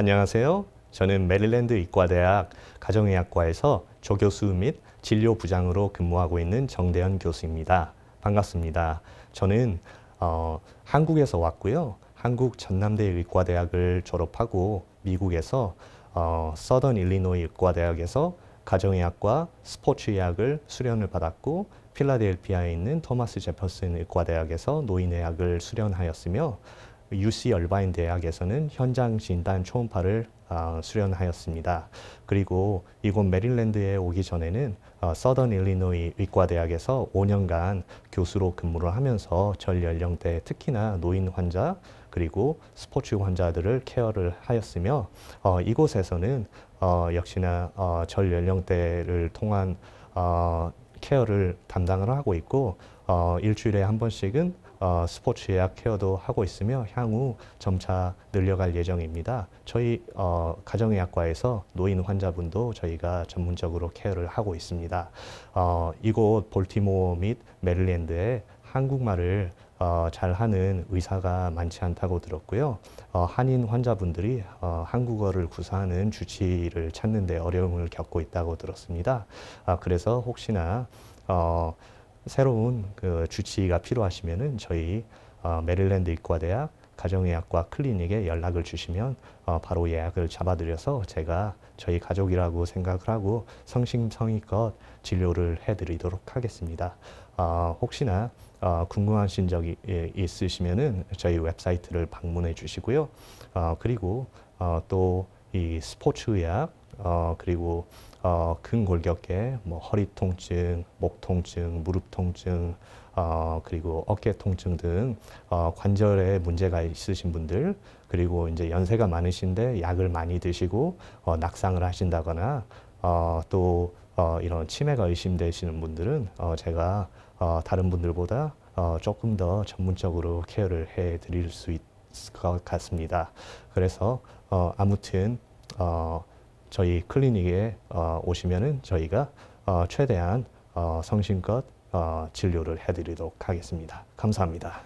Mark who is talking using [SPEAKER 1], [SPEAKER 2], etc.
[SPEAKER 1] 안녕하세요. 저는 메릴랜드 의과대학 가정의학과에서 조교수 및 진료부장으로 근무하고 있는 정대현 교수입니다. 반갑습니다. 저는 어, 한국에서 왔고요. 한국 전남대 의과대학을 졸업하고 미국에서 어, 서던 일리노이 의과대학에서 가정의학과 스포츠의학을 수련을 받았고 필라델피아에 있는 토마스 제퍼슨 의과대학에서 노인의학을 수련하였으며 UC 얼바인 대학에서는 현장 진단 초음파를 어, 수련하였습니다. 그리고 이곳 메릴랜드에 오기 전에는 어, 서던 일리노이 의과대학에서 5년간 교수로 근무를 하면서 전 연령대 특히나 노인 환자 그리고 스포츠 환자들을 케어를 하였으며 어, 이곳에서는 어, 역시나 어, 전 연령대를 통한 어, 케어를 담당을 하고 있고 어, 일주일에 한 번씩은 어, 스포츠 예약 케어도 하고 있으며 향후 점차 늘려갈 예정입니다. 저희 어, 가정의학과에서 노인 환자분도 저희가 전문적으로 케어를 하고 있습니다. 어, 이곳 볼티모어 및 메릴랜드에 한국말을 어, 잘하는 의사가 많지 않다고 들었고요. 어, 한인 환자분들이 어, 한국어를 구사하는 주치를 찾는데 어려움을 겪고 있다고 들었습니다. 아, 그래서 혹시나 어, 새로운 그 주치가 필요하시면 저희 메릴랜드 의과대학 가정의학과 클리닉에 연락을 주시면 어, 바로 예약을 잡아드려서 제가 저희 가족이라고 생각을 하고 성심성의껏 진료를 해드리도록 하겠습니다. 어, 혹시나 어, 궁금하신 적이 예, 있으시면은 저희 웹사이트를 방문해 주시고요. 어, 그리고 어, 또 이 스포츠의학 어, 그리고 어, 근골격계, 뭐 허리 통증, 목 통증, 무릎 통증, 어, 그리고 어깨 통증 등 어, 관절에 문제가 있으신 분들, 그리고 이제 연세가 많으신데 약을 많이 드시고 어, 낙상을 하신다거나 어, 또 어, 이런 치매가 의심되시는 분들은 어, 제가 어, 다른 분들보다 어, 조금 더 전문적으로 케어를 해 드릴 수 있을 것 같습니다. 그래서 어, 아무튼 어, 저희 클리닉에 어, 오시면은 저희가 어, 최대한 어, 성심껏 진료를 해드리도록 하겠습니다. 감사합니다.